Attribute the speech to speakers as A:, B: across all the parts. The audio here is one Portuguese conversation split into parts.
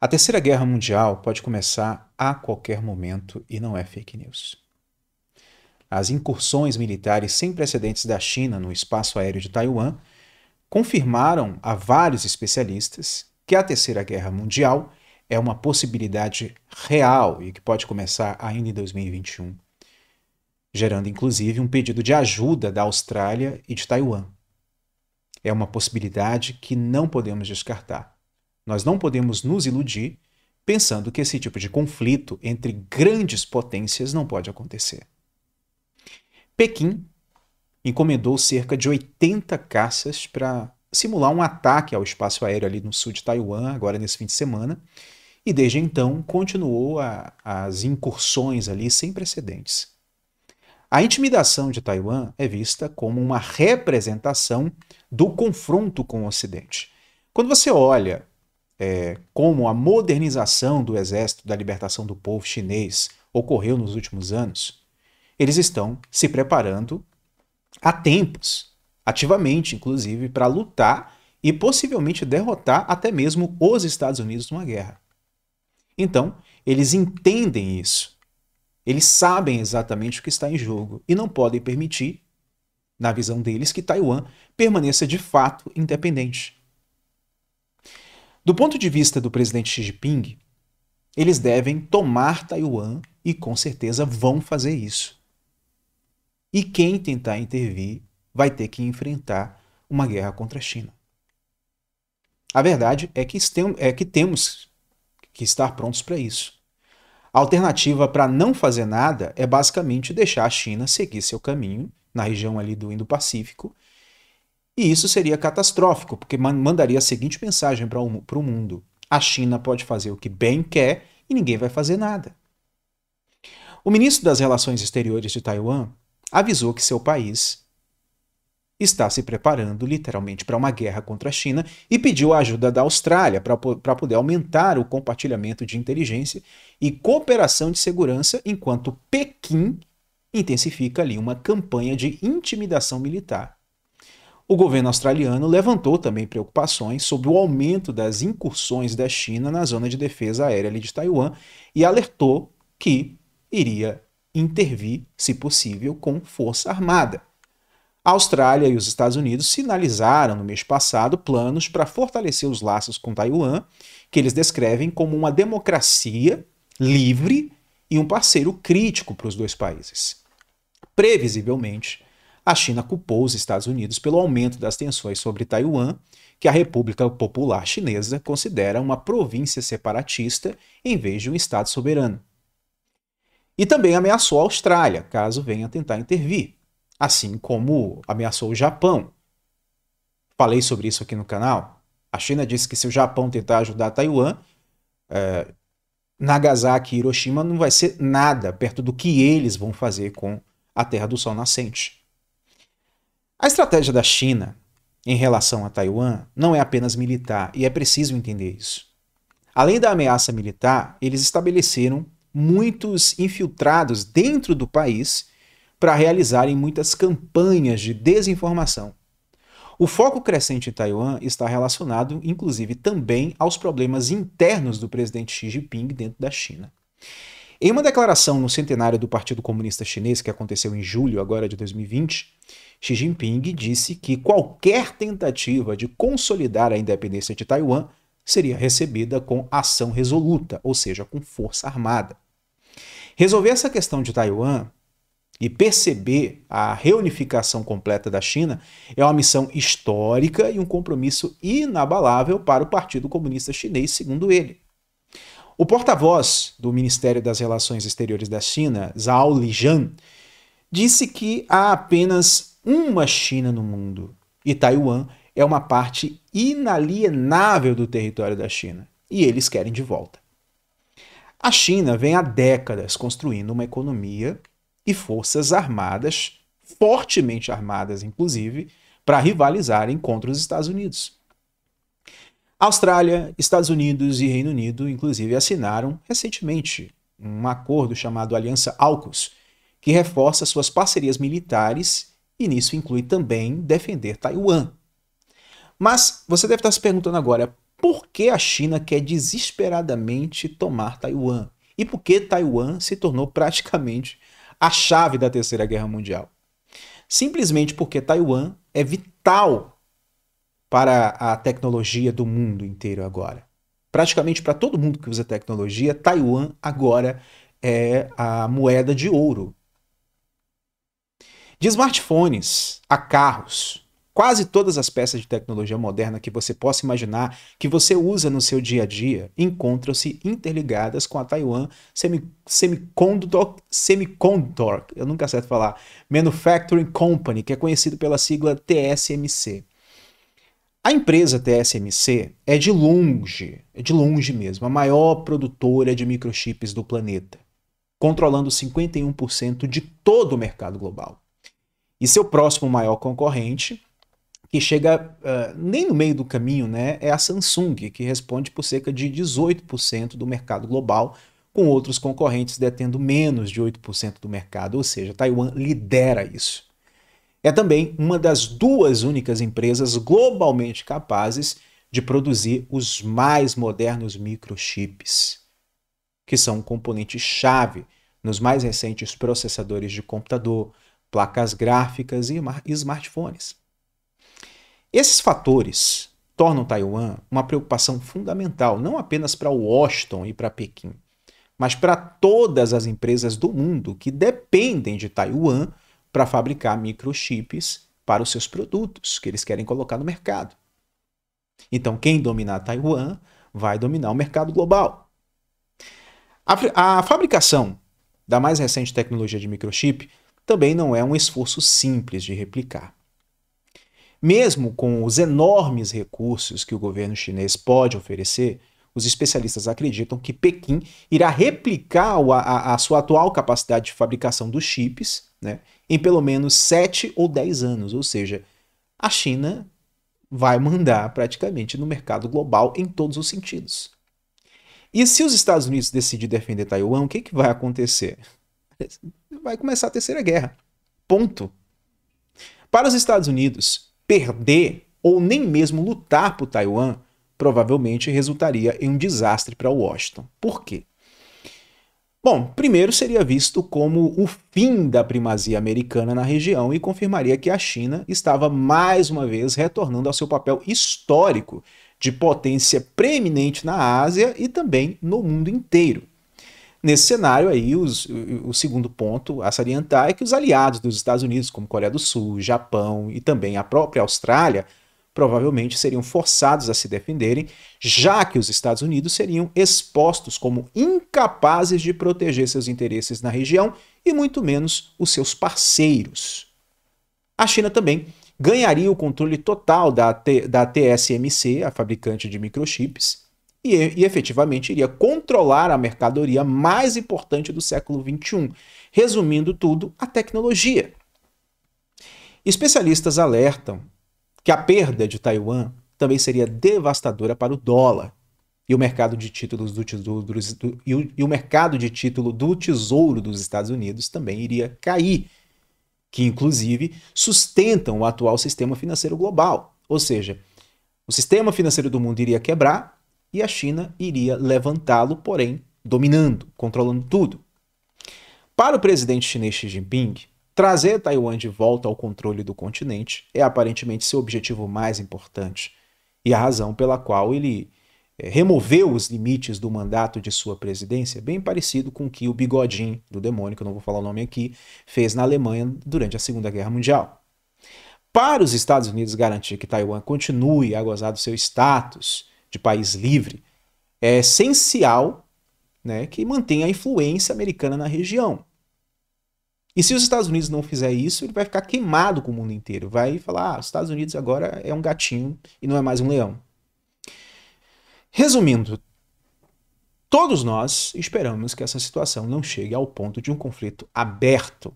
A: A Terceira Guerra Mundial pode começar a qualquer momento e não é fake news. As incursões militares sem precedentes da China no espaço aéreo de Taiwan confirmaram a vários especialistas que a Terceira Guerra Mundial é uma possibilidade real e que pode começar ainda em 2021, gerando inclusive um pedido de ajuda da Austrália e de Taiwan. É uma possibilidade que não podemos descartar nós não podemos nos iludir pensando que esse tipo de conflito entre grandes potências não pode acontecer. Pequim encomendou cerca de 80 caças para simular um ataque ao espaço aéreo ali no sul de Taiwan, agora nesse fim de semana, e desde então continuou a, as incursões ali sem precedentes. A intimidação de Taiwan é vista como uma representação do confronto com o Ocidente. Quando você olha é, como a modernização do Exército da Libertação do Povo Chinês ocorreu nos últimos anos, eles estão se preparando há tempos, ativamente, inclusive, para lutar e possivelmente derrotar até mesmo os Estados Unidos numa guerra. Então, eles entendem isso. Eles sabem exatamente o que está em jogo e não podem permitir, na visão deles, que Taiwan permaneça de fato independente. Do ponto de vista do presidente Xi Jinping, eles devem tomar Taiwan e com certeza vão fazer isso. E quem tentar intervir vai ter que enfrentar uma guerra contra a China. A verdade é que, é que temos que estar prontos para isso. A alternativa para não fazer nada é basicamente deixar a China seguir seu caminho na região ali do Indo-Pacífico e isso seria catastrófico, porque mandaria a seguinte mensagem para o mundo: a China pode fazer o que bem quer e ninguém vai fazer nada. O ministro das Relações Exteriores de Taiwan avisou que seu país está se preparando literalmente para uma guerra contra a China e pediu a ajuda da Austrália para poder aumentar o compartilhamento de inteligência e cooperação de segurança, enquanto Pequim intensifica ali uma campanha de intimidação militar o governo australiano levantou também preocupações sobre o aumento das incursões da China na zona de defesa aérea de Taiwan e alertou que iria intervir, se possível, com força armada. A Austrália e os Estados Unidos sinalizaram no mês passado planos para fortalecer os laços com Taiwan, que eles descrevem como uma democracia livre e um parceiro crítico para os dois países. Previsivelmente, a China culpou os Estados Unidos pelo aumento das tensões sobre Taiwan, que a República Popular Chinesa considera uma província separatista em vez de um Estado soberano. E também ameaçou a Austrália, caso venha tentar intervir, assim como ameaçou o Japão. Falei sobre isso aqui no canal. A China disse que se o Japão tentar ajudar Taiwan, é, Nagasaki e Hiroshima não vai ser nada perto do que eles vão fazer com a Terra do Sol Nascente. A estratégia da China em relação a Taiwan não é apenas militar, e é preciso entender isso. Além da ameaça militar, eles estabeleceram muitos infiltrados dentro do país para realizarem muitas campanhas de desinformação. O foco crescente em Taiwan está relacionado, inclusive, também aos problemas internos do presidente Xi Jinping dentro da China. Em uma declaração no centenário do Partido Comunista Chinês, que aconteceu em julho agora de 2020, Xi Jinping disse que qualquer tentativa de consolidar a independência de Taiwan seria recebida com ação resoluta, ou seja, com força armada. Resolver essa questão de Taiwan e perceber a reunificação completa da China é uma missão histórica e um compromisso inabalável para o Partido Comunista Chinês, segundo ele. O porta-voz do Ministério das Relações Exteriores da China, Zhao Lijian, disse que há apenas uma China no mundo e Taiwan é uma parte inalienável do território da China e eles querem de volta. A China vem há décadas construindo uma economia e forças armadas, fortemente armadas inclusive, para rivalizarem contra os Estados Unidos. Austrália, Estados Unidos e Reino Unido, inclusive, assinaram recentemente um acordo chamado Aliança AUKUS, que reforça suas parcerias militares e nisso inclui também defender Taiwan. Mas você deve estar se perguntando agora por que a China quer desesperadamente tomar Taiwan e por que Taiwan se tornou praticamente a chave da Terceira Guerra Mundial. Simplesmente porque Taiwan é vital para a tecnologia do mundo inteiro agora. Praticamente para todo mundo que usa tecnologia, Taiwan agora é a moeda de ouro de smartphones a carros, quase todas as peças de tecnologia moderna que você possa imaginar que você usa no seu dia a dia encontram-se interligadas com a Taiwan Semiconductor, eu nunca acerto falar, Manufacturing Company, que é conhecido pela sigla TSMC. A empresa TSMC é de longe, é de longe mesmo, a maior produtora de microchips do planeta, controlando 51% de todo o mercado global. E seu próximo maior concorrente, que chega uh, nem no meio do caminho, né, é a Samsung, que responde por cerca de 18% do mercado global, com outros concorrentes detendo menos de 8% do mercado, ou seja, Taiwan lidera isso. É também uma das duas únicas empresas globalmente capazes de produzir os mais modernos microchips, que são um componente chave nos mais recentes processadores de computador, placas gráficas e smartphones. Esses fatores tornam Taiwan uma preocupação fundamental, não apenas para Washington e para Pequim, mas para todas as empresas do mundo que dependem de Taiwan para fabricar microchips para os seus produtos que eles querem colocar no mercado. Então, quem dominar Taiwan vai dominar o mercado global. A, a fabricação da mais recente tecnologia de microchip também não é um esforço simples de replicar. Mesmo com os enormes recursos que o governo chinês pode oferecer, os especialistas acreditam que Pequim irá replicar a, a sua atual capacidade de fabricação dos chips né, em pelo menos 7 ou 10 anos, ou seja, a China vai mandar praticamente no mercado global em todos os sentidos. E se os Estados Unidos decidirem defender Taiwan, o que, é que vai acontecer? vai começar a Terceira Guerra. Ponto. Para os Estados Unidos, perder ou nem mesmo lutar por Taiwan provavelmente resultaria em um desastre para Washington. Por quê? Bom, primeiro seria visto como o fim da primazia americana na região e confirmaria que a China estava mais uma vez retornando ao seu papel histórico de potência preeminente na Ásia e também no mundo inteiro. Nesse cenário aí, os, o, o segundo ponto a salientar é que os aliados dos Estados Unidos, como Coreia do Sul, Japão e também a própria Austrália, provavelmente seriam forçados a se defenderem, já que os Estados Unidos seriam expostos como incapazes de proteger seus interesses na região e muito menos os seus parceiros. A China também ganharia o controle total da, T da TSMC, a fabricante de microchips, e, e efetivamente iria controlar a mercadoria mais importante do século XXI, resumindo tudo, a tecnologia. Especialistas alertam que a perda de Taiwan também seria devastadora para o dólar e o mercado de títulos do tesouro, do, e, o, e o mercado de título do tesouro dos Estados Unidos também iria cair, que inclusive sustentam o atual sistema financeiro global. Ou seja, o sistema financeiro do mundo iria quebrar e a China iria levantá-lo, porém dominando, controlando tudo. Para o presidente chinês Xi Jinping, trazer Taiwan de volta ao controle do continente é aparentemente seu objetivo mais importante e a razão pela qual ele eh, removeu os limites do mandato de sua presidência, bem parecido com o que o bigodinho do demônio, que eu não vou falar o nome aqui, fez na Alemanha durante a Segunda Guerra Mundial. Para os Estados Unidos garantir que Taiwan continue a gozar do seu status de país livre, é essencial né, que mantenha a influência americana na região. E se os Estados Unidos não fizer isso, ele vai ficar queimado com o mundo inteiro. Vai falar, ah, os Estados Unidos agora é um gatinho e não é mais um leão. Resumindo, todos nós esperamos que essa situação não chegue ao ponto de um conflito aberto,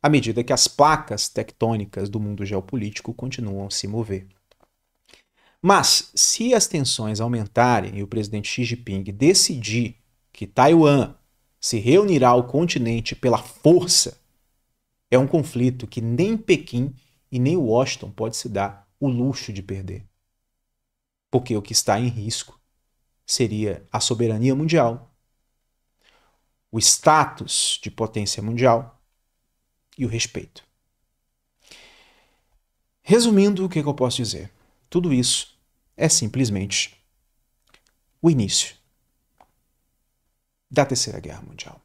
A: à medida que as placas tectônicas do mundo geopolítico continuam a se mover. Mas, se as tensões aumentarem e o presidente Xi Jinping decidir que Taiwan se reunirá ao continente pela força, é um conflito que nem Pequim e nem Washington pode se dar o luxo de perder. Porque o que está em risco seria a soberania mundial, o status de potência mundial e o respeito. Resumindo, o que, é que eu posso dizer? Tudo isso é simplesmente o início da Terceira Guerra Mundial.